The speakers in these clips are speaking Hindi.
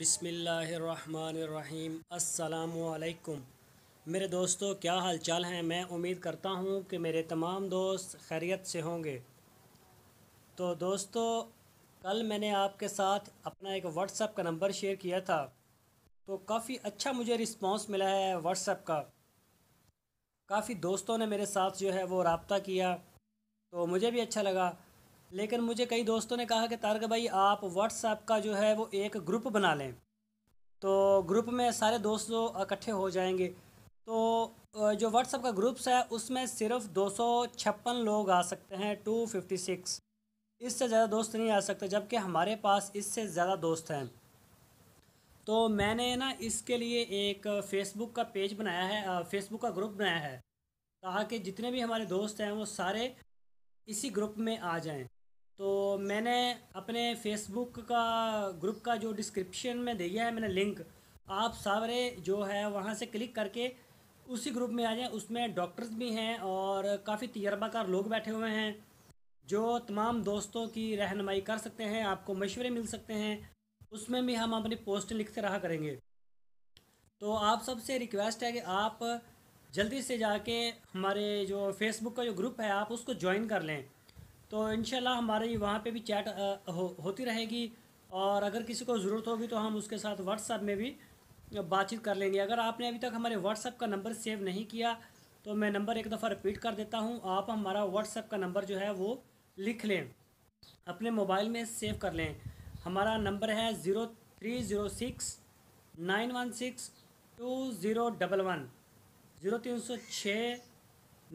बिसमीम् अल्लाम मेरे दोस्तों क्या हालचाल हैं मैं उम्मीद करता हूँ कि मेरे तमाम दोस्त खैरियत से होंगे तो दोस्तों कल मैंने आपके साथ अपना एक व्हाट्सएप का नंबर शेयर किया था तो काफ़ी अच्छा मुझे रिस्पांस मिला है व्हाट्सएप का काफ़ी दोस्तों ने मेरे साथ जो है वो रबता किया तो मुझे भी अच्छा लगा लेकिन मुझे कई दोस्तों ने कहा कि तारक भाई आप व्हाट्सएप का जो है वो एक ग्रुप बना लें तो ग्रुप में सारे दोस्त इकट्ठे हो जाएंगे तो जो व्हाट्सएप का ग्रुप्स है उसमें सिर्फ दो लोग आ सकते हैं टू इससे ज़्यादा दोस्त नहीं आ सकते जबकि हमारे पास इससे ज़्यादा दोस्त हैं तो मैंने ना इसके लिए एक फ़ेसबुक का पेज बनाया है फ़ेसबुक का ग्रुप बनाया है ताकि जितने भी हमारे दोस्त हैं वो सारे इसी ग्रुप में आ जाएं तो मैंने अपने फेसबुक का ग्रुप का जो डिस्क्रिप्शन में दे दिया है मैंने लिंक आप सारे जो है वहाँ से क्लिक करके उसी ग्रुप में आ जाएं उसमें डॉक्टर्स भी हैं और काफ़ी तजर्बाकार लोग बैठे हुए हैं जो तमाम दोस्तों की रहनमाई कर सकते हैं आपको मशवरे मिल सकते हैं उसमें भी हम अपनी पोस्ट लिखते रहा करेंगे तो आप सबसे रिक्वेस्ट है कि आप जल्दी से जाके हमारे जो फेसबुक का जो ग्रुप है आप उसको ज्वाइन कर लें तो इन हमारी वहाँ पर भी चैट हो, होती रहेगी और अगर किसी को ज़रूरत होगी तो हम उसके साथ व्हाट्सएप में भी बातचीत कर लेंगे अगर आपने अभी तक हमारे व्हाट्सएप का नंबर सेव नहीं किया तो मैं नंबर एक दफ़ा रिपीट कर देता हूँ आप हमारा व्हाट्सएप का नंबर जो है वो लिख लें अपने मोबाइल में सेव कर लें हमारा नंबर है zero three zero six nine one six two zero double one zero तीन सौ छः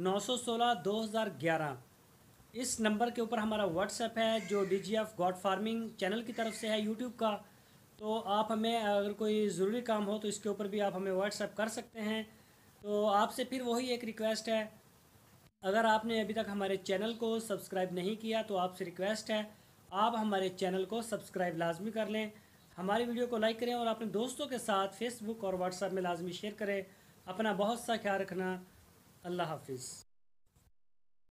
नौ सौ सोलह दो हज़ार ग्यारह इस नंबर के ऊपर हमारा व्हाट्सएप है जो D G F goat farming channel की तरफ से है यूट्यूब का तो आप हमें अगर कोई ज़रूरी काम हो तो इसके ऊपर भी आप हमें व्हाट्सएप कर सकते हैं तो आपसे फिर वही एक रिक्वेस्ट है अगर आपने अभी तक हमारे चैनल को सब्सक्राइब नहीं किया तो आपसे रिक्वेस्ट है आप हमारे चैनल को सब्सक्राइब लाजमी कर लें हमारी वीडियो को लाइक करें और अपने दोस्तों के साथ फेसबुक और व्हाट्सएप में लाजमी शेयर करें अपना बहुत सा ख्याल रखना अल्लाह हाफिज़